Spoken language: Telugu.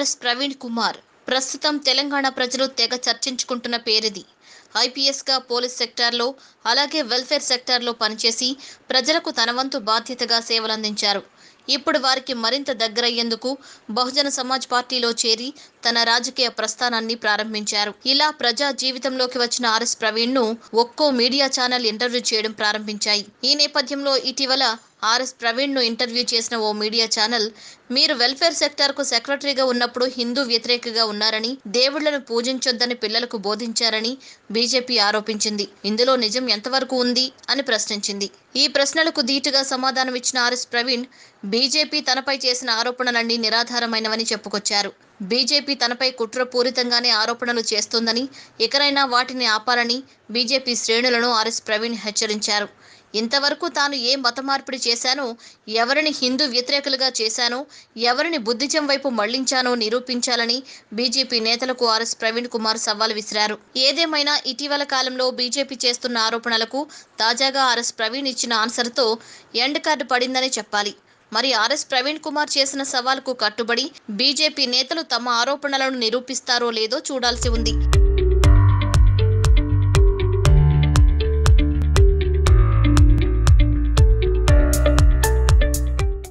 ఆర్ఎస్ ప్రవీణ్ కుమార్ ప్రస్తుతం తెలంగాణ ప్రజలు తెగ చర్చించుకుంటున్న పేరిది ఐపీఎస్గా పోలీస్ సెక్టార్లో అలాగే వెల్ఫేర్ సెక్టార్లో పనిచేసి ప్రజలకు తన వంతు బాధ్యతగా సేవలందించారు ఇప్పుడు వారికి మరింత దగ్గరయ్యేందుకు బహుజన సమాజ్ పార్టీలో చేరి తన రాజకీయ ప్రస్థానాన్ని ప్రారంభించారు ఇలా ప్రజా జీవితంలోకి వచ్చిన ఆర్ఎస్ ప్రవీణ్ ను ఒక్కో మీడియా ఛానల్ ఇంటర్వ్యూ చేయడం ప్రారంభించాయి ఈ నేపథ్యంలో ఇటీవల ఆర్ఎస్ ప్రవీణ్ను ఇంటర్వ్యూ చేసిన ఓ మీడియా ఛానల్ మీరు వెల్ఫేర్ సెక్టార్కు సెక్రటరీగా ఉన్నప్పుడు హిందూ వ్యతిరేకగా ఉన్నారని దేవుళ్లను పూజించొద్దని పిల్లలకు బోధించారని బీజేపీ ఆరోపించింది ఇందులో నిజం ఎంతవరకు ఉంది అని ప్రశ్నించింది ఈ ప్రశ్నలకు ధీటుగా సమాధానం ఇచ్చిన ఆర్ఎస్ ప్రవీణ్ బీజేపీ తనపై చేసిన ఆరోపణలన్నీ నిరాధారమైనవని చెప్పుకొచ్చారు బీజేపీ తనపై కుట్రపూరితంగానే ఆరోపణలు చేస్తోందని ఎకరైనా వాటిని ఆపాలని బీజేపీ శ్రేణులను ఆర్ఎస్ ప్రవీణ్ హెచ్చరించారు ఇంతవరకు తాను ఏ మతమార్పిడి చేశానో ఎవరిని హిందూ వ్యతిరేకులుగా చేశానో ఎవరిని బుద్ధిజం వైపు మళ్లించానో నిరూపించాలని బీజేపీ నేతలకు ఆర్ఎస్ ప్రవీణ్ కుమార్ సవాల్ విసిరారు ఏదేమైనా ఇటీవల కాలంలో బీజేపీ చేస్తున్న ఆరోపణలకు తాజాగా ఆర్ఎస్ ప్రవీణ్ ఇచ్చిన ఆన్సర్తో ఎండ్ కార్డు పడిందని చెప్పాలి మరి ఆర్ఎస్ ప్రవీణ్ కుమార్ చేసిన సవాల్కు కట్టుబడి బీజేపీ నేతలు తమ ఆరోపణలను నిరూపిస్తారో లేదో చూడాల్సి ఉంది